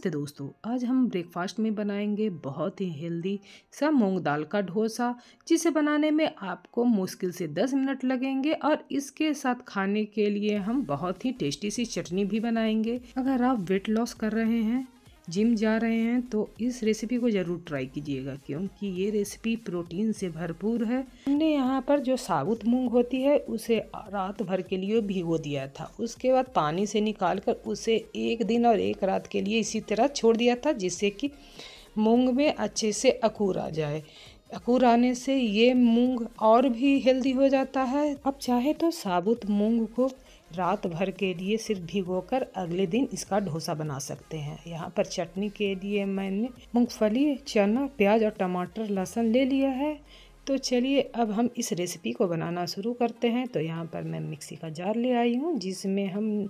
नमस्ते दोस्तों आज हम ब्रेकफास्ट में बनाएंगे बहुत ही हेल्दी सा मूंग दाल का ढोसा जिसे बनाने में आपको मुश्किल से 10 मिनट लगेंगे और इसके साथ खाने के लिए हम बहुत ही टेस्टी सी चटनी भी बनाएंगे अगर आप वेट लॉस कर रहे हैं जिम जा रहे हैं तो इस रेसिपी को ज़रूर ट्राई कीजिएगा क्योंकि ये रेसिपी प्रोटीन से भरपूर है हमने यहाँ पर जो साबुत मूंग होती है उसे रात भर के लिए भिगो दिया था उसके बाद पानी से निकाल कर उसे एक दिन और एक रात के लिए इसी तरह छोड़ दिया था जिससे कि मूंग में अच्छे से अकूर आ जाए अकूर आने से ये मूंग और भी हेल्दी हो जाता है आप चाहे तो साबुत मूंग को रात भर के लिए सिर्फ भिगोकर अगले दिन इसका डोसा बना सकते हैं यहाँ पर चटनी के लिए मैंने मूँगफली चना प्याज और टमाटर लहसुन ले लिया है तो चलिए अब हम इस रेसिपी को बनाना शुरू करते हैं तो यहाँ पर मैं मिक्सी का जार ले आई हूँ जिसमें हम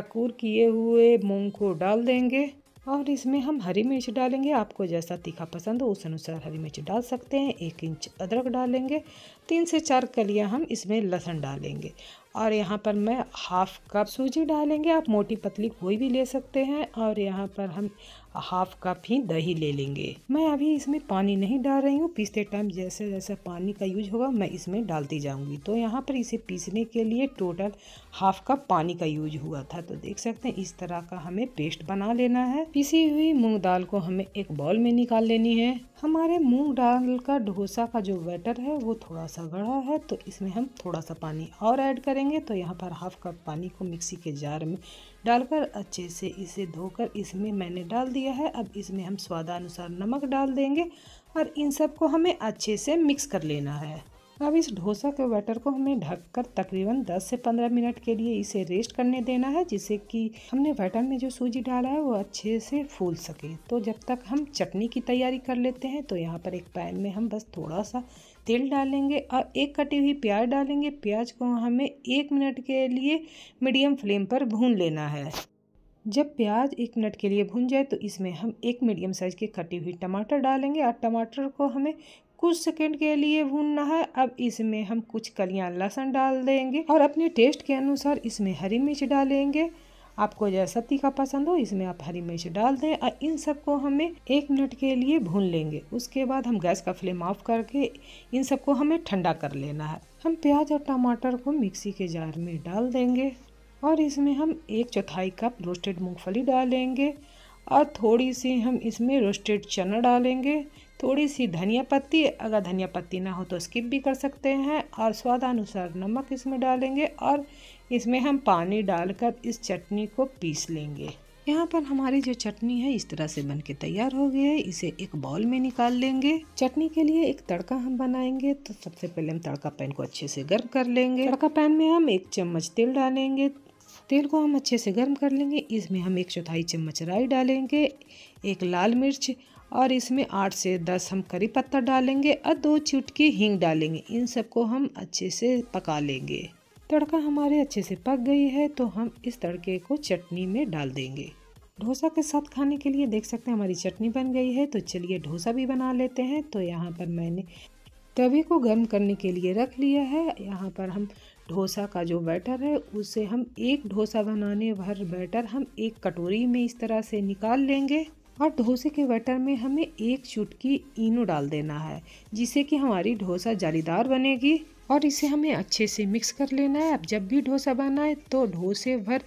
अकूर किए हुए मूंग को डाल देंगे और इसमें हम हरी मिर्च डालेंगे आपको जैसा तीखा पसंद हो उस अनुसार हरी मिर्च डाल सकते हैं एक इंच अदरक डालेंगे तीन से चार कलियाँ हम इसमें लहसुन डालेंगे और यहाँ पर मैं हाफ़ कप सूजी डालेंगे आप मोटी पतली कोई भी ले सकते हैं और यहाँ पर हम हाफ़ कप ही दही ले लेंगे मैं अभी इसमें पानी नहीं डाल रही हूँ पीसते टाइम जैसे जैसे पानी का यूज होगा मैं इसमें डालती जाऊँगी तो यहाँ पर इसे पीसने के लिए टोटल हाफ़ कप पानी का यूज हुआ था तो देख सकते हैं इस तरह का हमें पेस्ट बना लेना है पीसी हुई मूँग दाल को हमें एक बॉल में निकाल लेनी है हमारे मूँग दाल का डोसा का जो बैटर है वो थोड़ा सा गढ़ा है तो इसमें हम थोड़ा सा पानी और ऐड करें करेंगे तो यहाँ पर हाफ कप पानी को मिक्सी के जार में डालकर अच्छे से इसे धोकर इसमें मैंने डाल दिया है अब इसमें हम स्वादानुसार नमक डाल देंगे और इन सबको हमें अच्छे से मिक्स कर लेना है अब इस डोसा के बैटर को हमें ढककर तकरीबन 10 से 15 मिनट के लिए इसे रेस्ट करने देना है जिससे कि हमने बैटर में जो सूजी डाला है वो अच्छे से फूल सके तो जब तक हम चटनी की तैयारी कर लेते हैं तो यहाँ पर एक पैन में हम बस थोड़ा सा तेल डालेंगे और एक कटी हुई प्याज डालेंगे प्याज को हमें एक मिनट के लिए मीडियम फ्लेम पर भून लेना है जब प्याज एक मिनट के लिए भून जाए तो इसमें हम एक मीडियम साइज़ के कटी हुई टमाटर डालेंगे और टमाटर को हमें कुछ सेकंड के लिए भूनना है अब इसमें हम कुछ कलियां लहसन डाल देंगे और अपने टेस्ट के अनुसार इसमें हरी मिर्च डालेंगे आपको जैसा तीखा पसंद हो इसमें आप हरी मिर्च डाल दें और इन सबको हमें एक मिनट के लिए भून लेंगे उसके बाद हम गैस का फ्लेम ऑफ करके इन सबको हमें ठंडा कर लेना है हम प्याज और टमाटर को मिक्सी के जार में डाल देंगे और इसमें हम एक चौथाई कप रोस्टेड मूंगफली डालेंगे और थोड़ी सी हम इसमें रोस्टेड चना डालेंगे थोड़ी सी धनिया पत्ती अगर धनिया पत्ती ना हो तो स्किप भी कर सकते हैं और स्वादानुसार नमक इसमें डालेंगे और इसमें हम पानी डालकर इस चटनी को पीस लेंगे यहाँ पर हमारी जो चटनी है इस तरह से बनके तैयार हो गई है इसे एक बाउल में निकाल लेंगे चटनी के लिए एक तड़का हम बनाएंगे तो सबसे पहले हम तड़का पैन को अच्छे से गर्म कर लेंगे तड़का पैन में हम एक चम्मच तेल डालेंगे तेल को हम अच्छे से गर्म कर लेंगे इसमें हम एक चौथाई चम्मच राई डालेंगे एक लाल मिर्च और इसमें आठ से दस हम करी पत्ता डालेंगे और दो चुटकी हींग डालेंगे इन सबको हम अच्छे से पका लेंगे तड़का हमारे अच्छे से पक गई है तो हम इस तड़के को चटनी में डाल देंगे डोसा के साथ खाने के लिए देख सकते हैं हमारी चटनी बन गई है तो चलिए डोसा भी बना लेते हैं तो यहाँ पर मैंने तवे को गर्म करने के लिए रख लिया है यहाँ पर हम डोसा का जो बैटर है उसे हम एक डोसा बनाने भर बैटर हम एक कटोरी में इस तरह से निकाल लेंगे और डोसे के बटर में हमें एक चुटकी इनो डाल देना है जिससे कि हमारी डोसा जालीदार बनेगी और इसे हमें अच्छे से मिक्स कर लेना है अब जब भी डोसा बनाए तो डोसे भर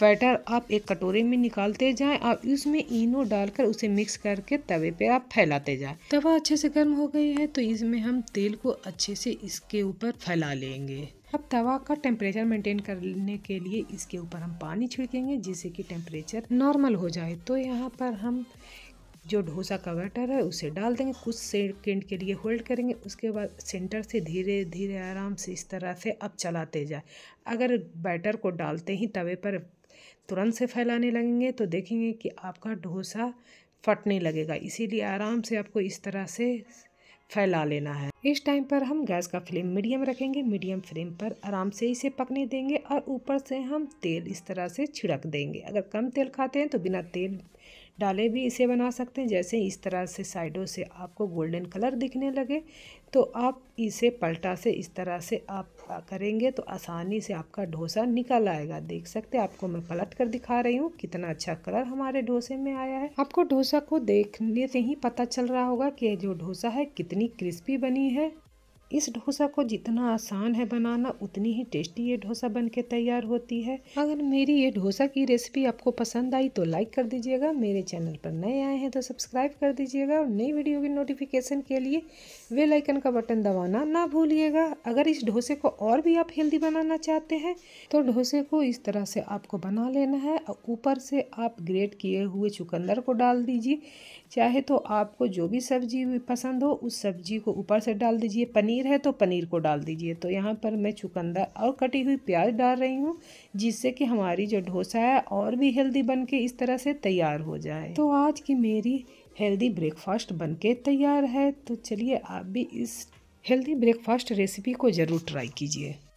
बैटर आप एक कटोरे में निकालते जाएं और इसमें इनो डालकर उसे मिक्स करके तवे पे आप फैलाते जाएं तवा अच्छे से गर्म हो गई है तो इसमें हम तेल को अच्छे से इसके ऊपर फैला लेंगे अब तवा का टेम्परेचर मेंटेन करने के लिए इसके ऊपर हम पानी छिड़केंगे जिससे कि टेम्परेचर नॉर्मल हो जाए तो यहाँ पर हम जो डोसा का बैटर है उसे डाल देंगे कुछ सेकेंड के लिए होल्ड करेंगे उसके बाद सेंटर से धीरे धीरे आराम से इस तरह से अब चलाते जाए अगर बैटर को डालते ही तवे पर तुरंत से फैलाने लगेंगे तो देखेंगे कि आपका डोसा फटने लगेगा इसीलिए आराम से आपको इस तरह से फैला लेना है इस टाइम पर हम गैस का फ्लेम मीडियम रखेंगे मीडियम फ्लेम पर आराम से इसे पकने देंगे और ऊपर से हम तेल इस तरह से छिड़क देंगे अगर कम तेल खाते हैं तो बिना तेल डाले भी इसे बना सकते हैं जैसे इस तरह से साइडों से आपको गोल्डन कलर दिखने लगे तो आप इसे पलटा से इस तरह से आप करेंगे तो आसानी से आपका डोसा निकल आएगा देख सकते हैं आपको मैं पलट कर दिखा रही हूँ कितना अच्छा कलर हमारे डोसे में आया है आपको डोसा को देखने से ही पता चल रहा होगा कि जो डोसा है कितनी क्रिस्पी बनी है इस डोसा को जितना आसान है बनाना उतनी ही टेस्टी ये डोसा बन के तैयार होती है अगर मेरी ये डोसा की रेसिपी आपको पसंद आई तो लाइक कर दीजिएगा मेरे चैनल पर नए आए हैं तो सब्सक्राइब कर दीजिएगा और नई वीडियो की नोटिफिकेशन के लिए वेल आइकन का बटन दबाना ना भूलिएगा अगर इस डोसे को और भी आप हेल्दी बनाना चाहते हैं तो डोसे को इस तरह से आपको बना लेना है और ऊपर से आप ग्रेट किए हुए चुकंदर को डाल दीजिए चाहे तो आपको जो भी सब्जी पसंद हो उस सब्जी को ऊपर से डाल दीजिए पनीर है तो पनीर को डाल दीजिए तो यहाँ पर मैं चुकंदर और कटी हुई प्याज डाल रही हूँ जिससे कि हमारी जो डोसा है और भी हेल्दी बन के इस तरह से तैयार हो जाए तो आज की मेरी हेल्दी ब्रेकफास्ट बन के तैयार है तो चलिए आप भी इस हेल्दी ब्रेकफास्ट रेसिपी को ज़रूर ट्राई कीजिए